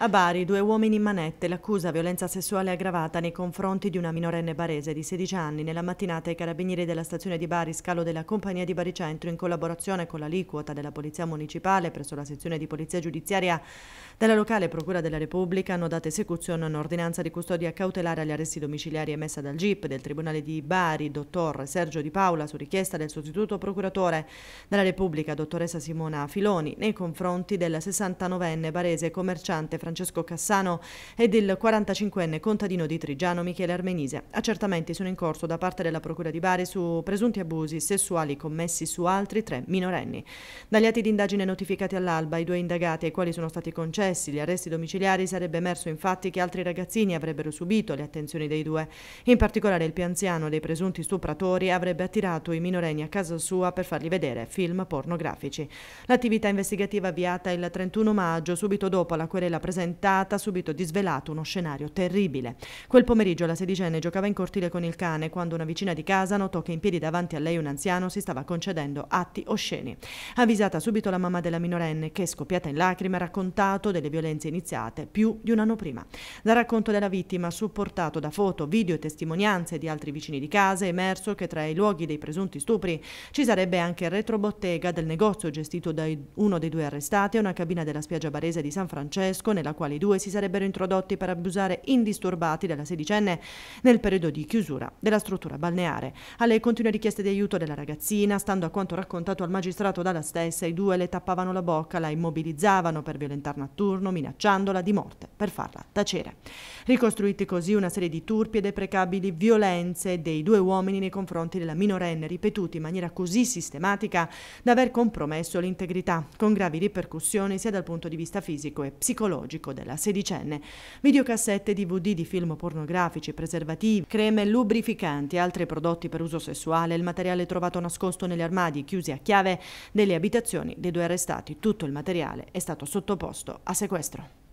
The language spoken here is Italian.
A Bari, due uomini in manette l'accusa violenza sessuale aggravata nei confronti di una minorenne barese di 16 anni. Nella mattinata i carabinieri della stazione di Bari, scalo della compagnia di Bari Centro, in collaborazione con l'aliquota della Polizia Municipale presso la sezione di Polizia Giudiziaria della locale Procura della Repubblica, hanno dato esecuzione a un'ordinanza di custodia cautelare agli arresti domiciliari emessa dal GIP del Tribunale di Bari, dottor Sergio Di Paola, su richiesta del sostituto procuratore della Repubblica, dottoressa Simona Filoni, nei confronti della 69enne barese commerciante Francesco Cassano e del 45enne contadino di Trigiano Michele Armenise. Accertamenti sono in corso da parte della Procura di Bari su presunti abusi sessuali commessi su altri tre minorenni. Dagli atti di indagine notificati all'alba, i due indagati ai quali sono stati concessi gli arresti domiciliari sarebbe emerso infatti che altri ragazzini avrebbero subito le attenzioni dei due. In particolare il più anziano dei presunti stupratori avrebbe attirato i minorenni a casa sua per fargli vedere film pornografici. L'attività investigativa avviata il 31 maggio, subito dopo la querela presentata presentata, subito disvelato uno scenario terribile. Quel pomeriggio la sedicenne giocava in cortile con il cane quando una vicina di casa notò che in piedi davanti a lei un anziano si stava concedendo atti osceni. Avvisata subito la mamma della minorenne che, scoppiata in lacrime, ha raccontato delle violenze iniziate più di un anno prima. Dal racconto della vittima, supportato da foto, video e testimonianze di altri vicini di casa, è emerso che tra i luoghi dei presunti stupri ci sarebbe anche retrobottega del negozio gestito da uno dei due arrestati e una cabina della spiaggia barese di San Francesco nella nella quale i due si sarebbero introdotti per abusare indisturbati della sedicenne nel periodo di chiusura della struttura balneare. Alle continue richieste di aiuto della ragazzina, stando a quanto raccontato al magistrato dalla stessa, i due le tappavano la bocca, la immobilizzavano per violentarla a turno, minacciandola di morte per farla tacere. Ricostruiti così una serie di turpi e deprecabili violenze dei due uomini nei confronti della minorenne, ripetuti in maniera così sistematica da aver compromesso l'integrità, con gravi ripercussioni sia dal punto di vista fisico e psicologico chirurgico della sedicenne, videocassette, DVD di film pornografici, preservativi, creme lubrificanti, e altri prodotti per uso sessuale, il materiale trovato nascosto negli armadi chiusi a chiave delle abitazioni dei due arrestati. Tutto il materiale è stato sottoposto a sequestro.